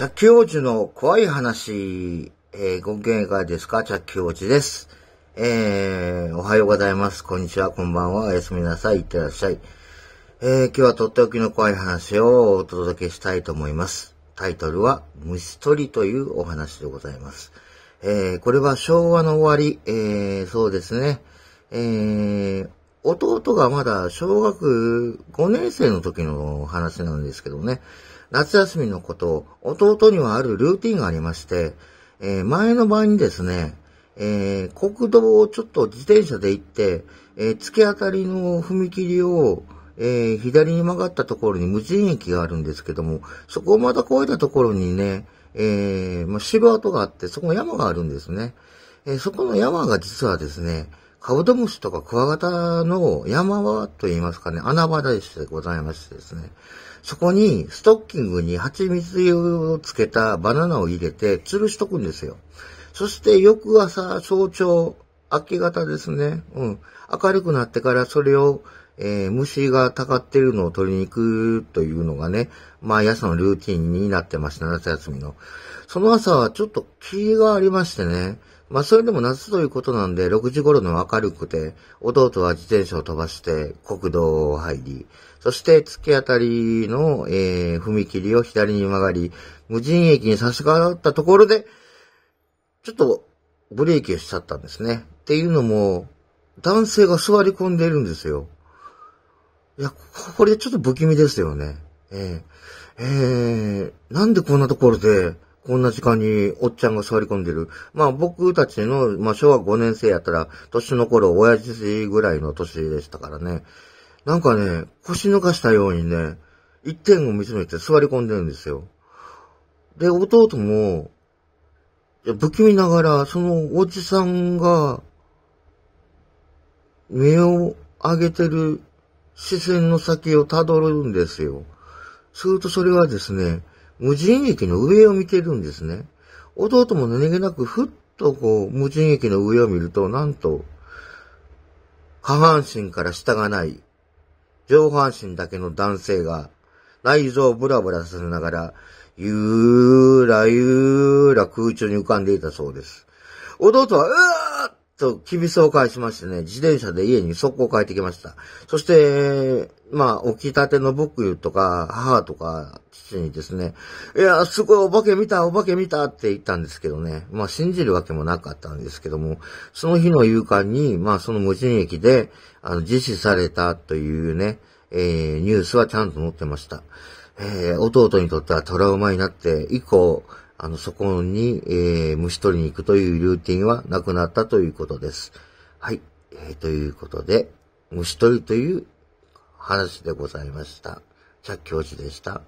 着ー王子の怖い話、えー、ご意見いかがですか着ー王子です。えー、おはようございます。こんにちは、こんばんは。おやすみなさい。いってらっしゃい。えー、今日はとっておきの怖い話をお届けしたいと思います。タイトルは、虫取りというお話でございます。えー、これは昭和の終わり、えー、そうですね。えー、弟がまだ小学5年生の時の話なんですけどね。夏休みのこと、弟にはあるルーティンがありまして、えー、前の場合にですね、えー、国道をちょっと自転車で行って、えー、突き当たりの踏切を、え左に曲がったところに無人駅があるんですけども、そこをまた越えたところにね、えまあ、芝跡があって、そこの山があるんですね。えそこの山が実はですね、カブトムシとかクワガタの山場と言いますかね、穴場大師でございましてですね、そこにストッキングに蜂蜜をつけたバナナを入れて吊るしとくんですよ。そして翌朝、早朝、明け方ですね、うん、明るくなってからそれを、えー、虫がたかってるのを取りに行くというのがね、毎、ま朝のルーティンになってました、夏休みの。その朝はちょっと気がありましてね、まあ、それでも夏ということなんで、6時頃の明るくて、弟は自転車を飛ばして、国道を入り、そして突き当たりの、えー、踏切を左に曲がり、無人駅に差し掛かったところで、ちょっとブレーキをしちゃったんですね。っていうのも、男性が座り込んでいるんですよ。いや、これちょっと不気味ですよね。えー、えー、なんでこんなところで、こんな時間におっちゃんが座り込んでる。まあ僕たちの、まあ昭和5年生やったら、年の頃、親父ぐらいの年でしたからね。なんかね、腰抜かしたようにね、一点を見つめて座り込んでるんですよ。で、弟も、不気味ながら、そのおじさんが、目を上げてる視線の先をたどるんですよ。するとそれはですね、無人駅の上を見てるんですね。弟も何気なくふっとこう、無人駅の上を見ると、なんと、下半身から下がない、上半身だけの男性が、内臓をブラブラさせながら、ゆーらゆーら空中に浮かんでいたそうです。弟は、うわーっと、厳しそを返しましてね、自転車で家に速攻帰ってきました。そして、まあ、起きたての僕とか、母とか、父にですね、いや、すごいお化け見た、お化け見たって言ったんですけどね、まあ、信じるわけもなかったんですけども、その日の夕刊に、まあ、その無人駅で、あの、自死されたというね、えー、ニュースはちゃんと載ってました。えー、弟にとってはトラウマになって、以降、あの、そこに、えー、虫取りに行くというルーティンはなくなったということです。はい。えー、ということで、虫取りという話でございました。き教師でした。